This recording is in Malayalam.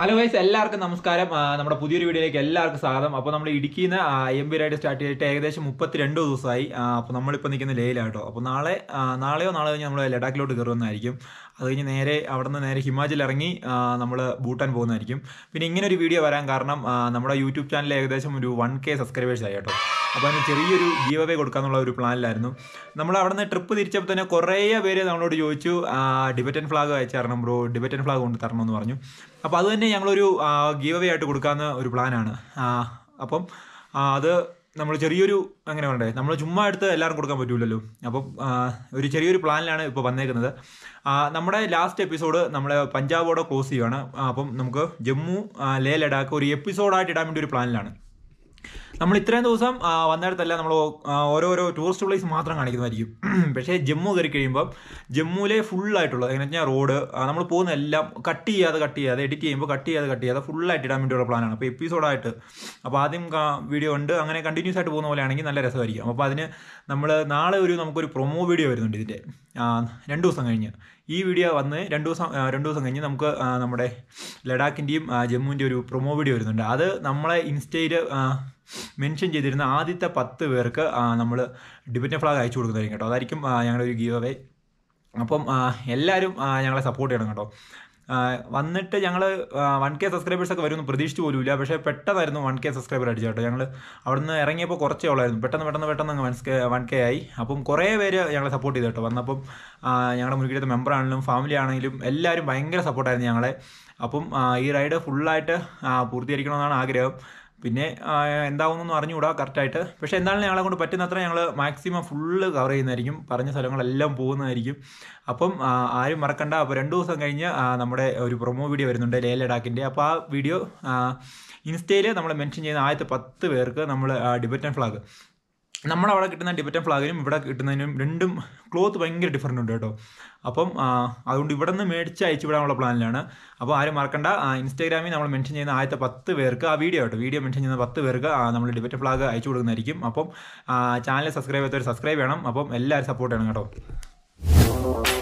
ഹലോ ഗൈസ് എല്ലാവർക്കും നമസ്കാരം നമ്മുടെ പുതിയൊരു വീഡിയോയിലേക്ക് എല്ലാവർക്കും സ്വാഗതം അപ്പോൾ നമ്മൾ ഇടുക്കിയിൽ നിന്ന് എം ബി റൈഡ് സ്റ്റാർട്ട് ചെയ്തിട്ട് ഏകദേശം മുപ്പത്തിരണ്ട് ദിവസമായി അപ്പോൾ നമ്മളിപ്പോൾ നിൽക്കുന്ന ലേയിലാട്ടോ അപ്പോൾ നാളെ നാളെയോ നാളെ കഴിഞ്ഞ് നമ്മൾ ലഡാക്കിലോട്ട് കയറുന്നതായിരിക്കും അത് കഴിഞ്ഞ് നേരെ അവിടെ നിന്ന് നേരെ ഹിമാചൽ ഇറങ്ങി നമ്മൾ ഭൂട്ടാൻ പോകുന്നതായിരിക്കും പിന്നെ ഇങ്ങനെ ഒരു വീഡിയോ വരാൻ കാരണം നമ്മുടെ യൂട്യൂബ് ചാനൽ ഏകദേശം ഒരു വൺ കെ സബ്സ്ക്രൈബേഴ്സ് ആയി കേട്ടോ അപ്പോൾ അതിന് ചെറിയൊരു ഗീവ് അവേ കൊടുക്കാന്നുള്ള ഒരു പ്ലാനിലായിരുന്നു നമ്മൾ അവിടെ നിന്ന് ട്രിപ്പ് തിരിച്ചപ്പോൾ തന്നെ കുറേ പേര് നമ്മളോട് ചോദിച്ചു ഡിബറ്റൻ ഫ്ലാഗ് അയച്ചു തരണം ബ്രോ ഡിബറ്റൻ ഫ്ലാഗ് കൊണ്ട് തരണം എന്ന് പറഞ്ഞു അപ്പോൾ അത് തന്നെ ഞങ്ങളൊരു ഗീവ് അവേ ആയിട്ട് കൊടുക്കാവുന്ന ഒരു പ്ലാനാണ് അപ്പം അത് നമ്മൾ ചെറിയൊരു അങ്ങനെ വേണ്ടേ നമ്മൾ ചുമ്മാ എടുത്ത് എല്ലാവർക്കും കൊടുക്കാൻ പറ്റൂലല്ലോ അപ്പം ഒരു ചെറിയൊരു പ്ലാനിലാണ് ഇപ്പോൾ വന്നേക്കുന്നത് നമ്മുടെ ലാസ്റ്റ് എപ്പിസോഡ് നമ്മളെ പഞ്ചാബോടെ ക്ലോസ് ചെയ്യുകയാണ് അപ്പം നമുക്ക് ജമ്മു ലേ ലഡാക്ക് ഒരു എപ്പിസോഡായിട്ട് ഇടാൻ വേണ്ടി ഒരു പ്ലാനിലാണ് നമ്മൾ ഇത്രയും ദിവസം വന്നിടത്തല്ല നമ്മൾ ഓരോരോ ടൂറിസ്റ്റ് പ്ലേസ് മാത്രം കാണിക്കുന്നതായിരിക്കും പക്ഷേ ജമ്മു കയറി കഴിയുമ്പോൾ ജമ്മുവിലെ ഫുള്ളായിട്ടുള്ള എങ്ങനെ വെച്ചാൽ റോഡ് നമ്മൾ പോകുന്ന എല്ലാം കട്ട് ചെയ്യാതെ കട്ട് ചെയ്യാതെ എഡിറ്റ് ചെയ്യുമ്പോൾ കട്ട് ചെയ്യാതെ കട്ട് ചെയ്യാതെ ഫുള്ളായിട്ട് ഇടാൻ വേണ്ടിയുള്ള പ്ലാനാണ് അപ്പോൾ എപ്പിസോഡായിട്ട് അപ്പോൾ ആദ്യം വീഡിയോ ഉണ്ട് അങ്ങനെ കണ്ടിന്യൂസ് ആയിട്ട് പോകുന്ന പോലെ ആണെങ്കിൽ നല്ല രസമായിരിക്കും അപ്പോൾ അതിന് നമ്മൾ നാളെ ഒരു നമുക്കൊരു പ്രൊമോ വീഡിയോ വരുന്നുണ്ട് ഇതിൻ്റെ രണ്ട് ദിവസം കഴിഞ്ഞ് ഈ വീഡിയോ വന്ന് രണ്ട് ദിവസം രണ്ട് ദിവസം കഴിഞ്ഞ് നമുക്ക് നമ്മുടെ ലഡാക്കിൻ്റെയും ജമ്മുവിൻ്റെയും ഒരു പ്രൊമോ വീഡിയോ വരുന്നുണ്ട് അത് നമ്മളെ ഇൻസ്റ്റയിൽ മെൻഷൻ ചെയ്തിരുന്ന ആദ്യത്തെ പത്ത് പേർക്ക് നമ്മൾ ഡിബറ്റൻ ഫ്ലാഗ് അയച്ചു കൊടുക്കുന്നതായിരിക്കും കേട്ടോ അതായിരിക്കും ഞങ്ങളുടെ ഒരു ഗീവ് അവേ അപ്പം എല്ലാവരും ഞങ്ങളെ സപ്പോർട്ട് ചെയ്യണം കേട്ടോ വന്നിട്ട് ഞങ്ങൾ വൺ കെ സബ്സ്ക്രൈബേഴ്സ് ഒക്കെ വരുമെന്ന് പ്രതീക്ഷിച്ചു പോലുമില്ല പക്ഷേ പെട്ടെന്നായിരുന്നു വൺ കെ സബ്സ്ക്രൈബർ അടിച്ചു കേട്ടോ ഞങ്ങൾ അവിടുന്ന് ഇറങ്ങിയപ്പോൾ കുറച്ചേ ഉള്ളായിരുന്നു പെട്ടെന്ന് പെട്ടെന്ന് പെട്ടെന്ന് അങ്ങ് വൺ കെ ആയി അപ്പം കുറേ പേര് ഞങ്ങളെ സപ്പോർട്ട് ചെയ്തു കേട്ടോ വന്നപ്പം ഞങ്ങളുടെ മുരുകിയുടെ മെമ്പർ ആണെങ്കിലും ഫാമിലി ആണെങ്കിലും എല്ലാവരും ഭയങ്കര സപ്പോർട്ടായിരുന്നു ഞങ്ങളെ അപ്പം ഈ റൈഡ് ഫുള്ളായിട്ട് പൂർത്തീകരിക്കണമെന്നാണ് ആഗ്രഹം പിന്നെ എന്താവുമെന്നൊന്നും അറിഞ്ഞുകൂടാ കറക്റ്റായിട്ട് പക്ഷേ എന്താണ് ഞങ്ങളെ കൊണ്ട് പറ്റുന്നത്ര ഞങ്ങൾ മാക്സിമം ഫുള്ള് കവർ ചെയ്യുന്നതായിരിക്കും പറഞ്ഞ സ്ഥലങ്ങളെല്ലാം പോകുന്നതായിരിക്കും അപ്പം ആരും മറക്കണ്ട അപ്പോൾ രണ്ട് ദിവസം കഴിഞ്ഞ് നമ്മുടെ ഒരു പ്രൊമോ വീഡിയോ വരുന്നുണ്ട് ലേ ലഡാക്കിൻ്റെ അപ്പോൾ ആ വീഡിയോ ഇൻസ്റ്റയിൽ നമ്മൾ മെൻഷൻ ചെയ്യുന്ന ആദ്യത്തെ പത്ത് പേർക്ക് നമ്മൾ ഡിബറ്റൻ ഫ്ലാഗ് നമ്മളവിടെ കിട്ടുന്ന ടിബറ്റൻ ഫ്ലാഗിനും ഇവിടെ കിട്ടുന്നതിനും രണ്ടും ക്ലോത്ത് ഭയങ്കര ഡിഫറൻ്റ് ഉണ്ട് കേട്ടോ അപ്പം അതുകൊണ്ട് ഇവിടെ നിന്ന് മേടിച്ച് അയച്ചു വിടാനുള്ള പ്ലാനിലാണ് അപ്പോൾ ആരും മറക്കണ്ട ഇൻസ്റ്റാഗ്രാമിൽ നമ്മൾ മെൻഷൻ ചെയ്യുന്ന ആദ്യത്തെ പത്ത് പേർക്ക് ആ വീഡിയോ കേട്ടോ വീഡിയോ മെൻഷൻ ചെയ്യുന്ന പത്ത് പേർക്ക് നമ്മൾ ഡിബറ്റ ഫ്ലാഗ് അയച്ചു കൊടുക്കുന്നതായിരിക്കും അപ്പം ചാനൽ സബ്സ്ക്രൈബ് ചെയ്തവർ സബ്സ്ക്രൈബ് ചെയ്യണം അപ്പം എല്ലാവരും സപ്പോർട്ട് ചെയ്യണം കേട്ടോ